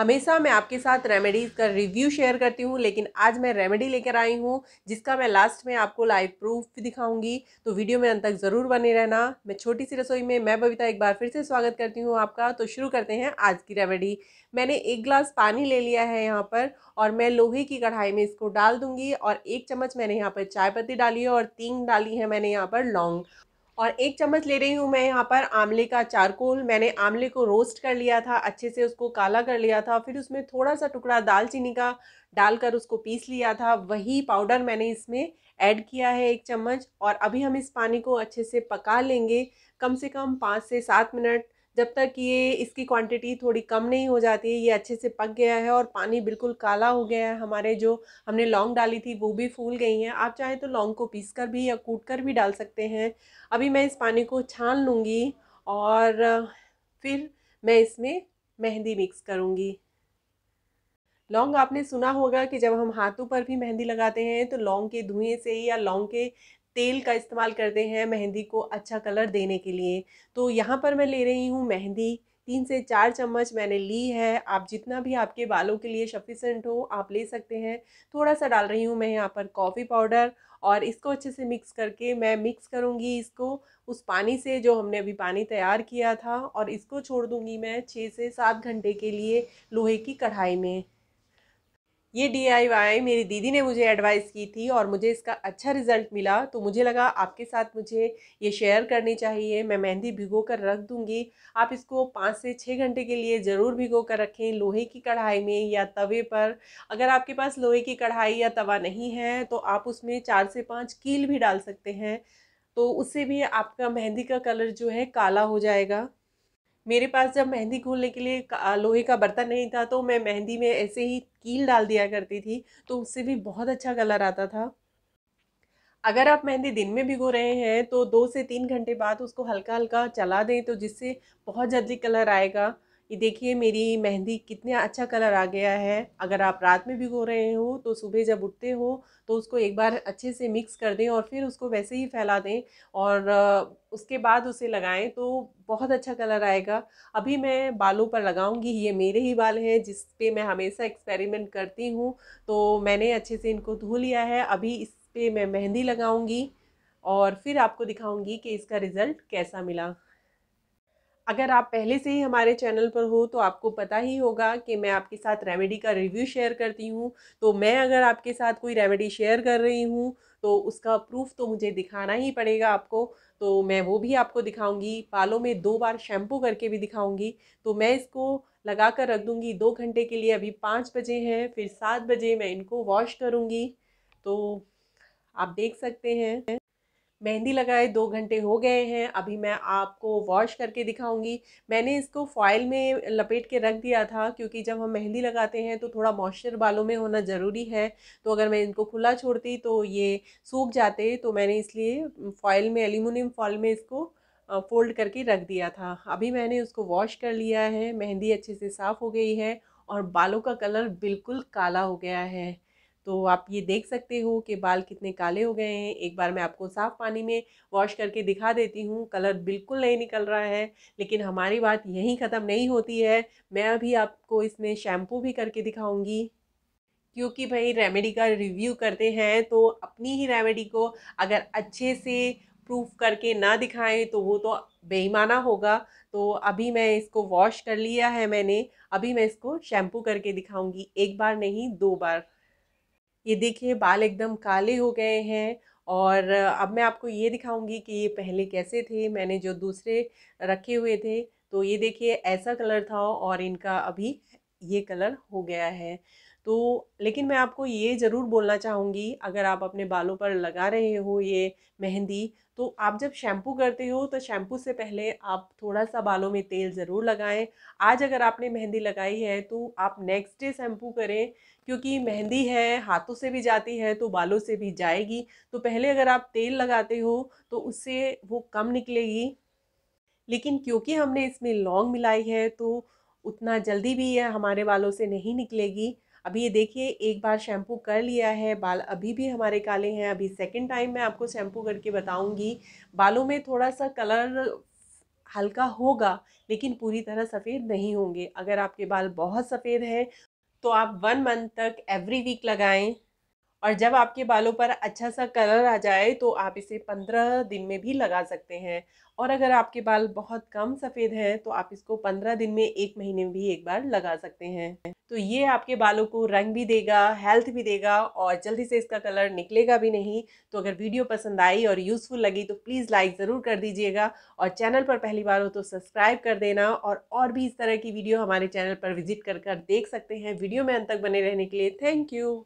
हमेशा मैं आपके साथ रेमेडीज़ का रिव्यू शेयर करती हूँ लेकिन आज मैं रेमेडी लेकर आई हूँ जिसका मैं लास्ट में आपको लाइव प्रूफ दिखाऊंगी तो वीडियो में अंत तक ज़रूर बने रहना मैं छोटी सी रसोई में मैं बबीता एक बार फिर से स्वागत करती हूँ आपका तो शुरू करते हैं आज की रेमेडी मैंने एक ग्लास पानी ले लिया है यहाँ पर और मैं लोहे की कढ़ाई में इसको डाल दूँगी और एक चम्मच मैंने यहाँ पर चाय पत्ती डाली है और तीन डाली है मैंने यहाँ पर लौंग और एक चम्मच ले रही हूँ मैं यहाँ पर आमले का चारकोल मैंने आमले को रोस्ट कर लिया था अच्छे से उसको काला कर लिया था फिर उसमें थोड़ा सा टुकड़ा दालचीनी का डालकर उसको पीस लिया था वही पाउडर मैंने इसमें ऐड किया है एक चम्मच और अभी हम इस पानी को अच्छे से पका लेंगे कम से कम पाँच से सात मिनट जब तक ये इसकी क्वांटिटी थोड़ी कम नहीं हो जाती है ये अच्छे से पक गया है और पानी बिल्कुल काला हो गया है हमारे जो हमने लौंग डाली थी वो भी फूल गई हैं आप चाहें तो लौंग को पीस कर भी या कूट कर भी डाल सकते हैं अभी मैं इस पानी को छान लूँगी और फिर मैं इसमें मेहंदी मिक्स करूँगी लौंग आपने सुना होगा कि जब हम हाथों पर भी मेहंदी लगाते हैं तो लौंग के धुएं से या लौंग के तेल का इस्तेमाल करते हैं मेहंदी को अच्छा कलर देने के लिए तो यहाँ पर मैं ले रही हूँ मेहंदी तीन से चार चम्मच मैंने ली है आप जितना भी आपके बालों के लिए सफिशेंट हो आप ले सकते हैं थोड़ा सा डाल रही हूँ मैं यहाँ पर कॉफ़ी पाउडर और इसको अच्छे से मिक्स करके मैं मिक्स करूँगी इसको उस पानी से जो हमने अभी पानी तैयार किया था और इसको छोड़ दूँगी मैं छः से सात घंटे के लिए लोहे की कढ़ाई में ये डी मेरी दीदी ने मुझे एडवाइस की थी और मुझे इसका अच्छा रिज़ल्ट मिला तो मुझे लगा आपके साथ मुझे ये शेयर करनी चाहिए मैं मेहंदी भिगो कर रख दूँगी आप इसको पाँच से छः घंटे के लिए ज़रूर भिगो कर रखें लोहे की कढ़ाई में या तवे पर अगर आपके पास लोहे की कढ़ाई या तवा नहीं है तो आप उसमें चार से पाँच कील भी डाल सकते हैं तो उससे भी आपका मेहंदी का कलर जो है काला हो जाएगा मेरे पास जब मेहंदी घोलने के लिए लोहे का बर्तन नहीं था तो मैं मेहंदी में ऐसे ही कील डाल दिया करती थी तो उससे भी बहुत अच्छा कलर आता था अगर आप मेहंदी दिन में भिगो रहे हैं तो दो से तीन घंटे बाद उसको हल्का हल्का चला दें तो जिससे बहुत जल्दी कलर आएगा ये देखिए मेरी मेहंदी कितना अच्छा कलर आ गया है अगर आप रात में भिगो रहे हो तो सुबह जब उठते हो तो उसको एक बार अच्छे से मिक्स कर दें और फिर उसको वैसे ही फैला दें और उसके बाद उसे लगाएं तो बहुत अच्छा कलर आएगा अभी मैं बालों पर लगाऊंगी ये मेरे ही बाल हैं जिस पे मैं हमेशा एक्सपेरिमेंट करती हूँ तो मैंने अच्छे से इनको धो लिया है अभी इस पर मैं मेहंदी लगाऊँगी और फिर आपको दिखाऊँगी कि इसका रिज़ल्ट कैसा मिला अगर आप पहले से ही हमारे चैनल पर हो तो आपको पता ही होगा कि मैं आपके साथ रेमेडी का रिव्यू शेयर करती हूँ तो मैं अगर आपके साथ कोई रेमेडी शेयर कर रही हूँ तो उसका प्रूफ तो मुझे दिखाना ही पड़ेगा आपको तो मैं वो भी आपको दिखाऊंगी बालों में दो बार शैम्पू करके भी दिखाऊंगी तो मैं इसको लगा कर रख दूँगी दो घंटे के लिए अभी पाँच बजे हैं फिर सात बजे मैं इनको वॉश करूँगी तो आप देख सकते हैं मेहंदी लगाए दो घंटे हो गए हैं अभी मैं आपको वॉश करके दिखाऊंगी मैंने इसको फॉयल में लपेट के रख दिया था क्योंकि जब हम मेहंदी लगाते हैं तो थोड़ा मॉइस्चर बालों में होना ज़रूरी है तो अगर मैं इनको खुला छोड़ती तो ये सूख जाते तो मैंने इसलिए फॉयल में एल्यूमिनियम फॉयल में इसको फ़ोल्ड करके रख दिया था अभी मैंने उसको वॉश कर लिया है मेहंदी अच्छे से साफ़ हो गई है और बालों का कलर बिल्कुल काला हो गया है तो आप ये देख सकते हो कि बाल कितने काले हो गए हैं एक बार मैं आपको साफ़ पानी में वॉश करके दिखा देती हूँ कलर बिल्कुल नहीं निकल रहा है लेकिन हमारी बात यहीं ख़त्म नहीं होती है मैं अभी आपको इसमें शैम्पू भी करके दिखाऊँगी क्योंकि भाई रेमेडी का रिव्यू करते हैं तो अपनी ही रेमेडी को अगर अच्छे से प्रूफ करके ना दिखाएं तो वो तो बेईमाना होगा तो अभी मैं इसको वॉश कर लिया है मैंने अभी मैं इसको शैम्पू करके दिखाऊंगी एक बार नहीं दो बार ये देखिए बाल एकदम काले हो गए हैं और अब मैं आपको ये दिखाऊंगी कि ये पहले कैसे थे मैंने जो दूसरे रखे हुए थे तो ये देखिए ऐसा कलर था और इनका अभी ये कलर हो गया है तो लेकिन मैं आपको ये ज़रूर बोलना चाहूँगी अगर आप अपने बालों पर लगा रहे हो ये मेहंदी तो आप जब शैम्पू करते हो तो शैम्पू से पहले आप थोड़ा सा बालों में तेल ज़रूर लगाएं आज अगर आपने मेहंदी लगाई है तो आप नेक्स्ट डे शैम्पू करें क्योंकि मेहंदी है हाथों से भी जाती है तो बालों से भी जाएगी तो पहले अगर आप तेल लगाते हो तो उससे वो कम निकलेगी लेकिन क्योंकि हमने इसमें लौंग मिलाई है तो उतना जल्दी भी यह हमारे बालों से नहीं निकलेगी अभी ये देखिए एक बार शैम्पू कर लिया है बाल अभी भी हमारे काले हैं अभी सेकेंड टाइम मैं आपको शैम्पू करके बताऊँगी बालों में थोड़ा सा कलर हल्का होगा लेकिन पूरी तरह सफ़ेद नहीं होंगे अगर आपके बाल बहुत सफ़ेद हैं तो आप वन मंथ तक एवरी वीक लगाएं और जब आपके बालों पर अच्छा सा कलर आ जाए तो आप इसे पंद्रह दिन में भी लगा सकते हैं और अगर आपके बाल बहुत कम सफ़ेद हैं तो आप इसको पंद्रह दिन में एक महीने में भी एक बार लगा सकते हैं तो ये आपके बालों को रंग भी देगा हेल्थ भी देगा और जल्दी से इसका कलर निकलेगा भी नहीं तो अगर वीडियो पसंद आई और यूज़फुल लगी तो प्लीज़ लाइक ज़रूर कर दीजिएगा और चैनल पर पहली बार हो तो सब्सक्राइब कर देना और और भी इस तरह की वीडियो हमारे चैनल पर विजिट कर कर देख सकते हैं वीडियो में अंत तक बने रहने के लिए थैंक यू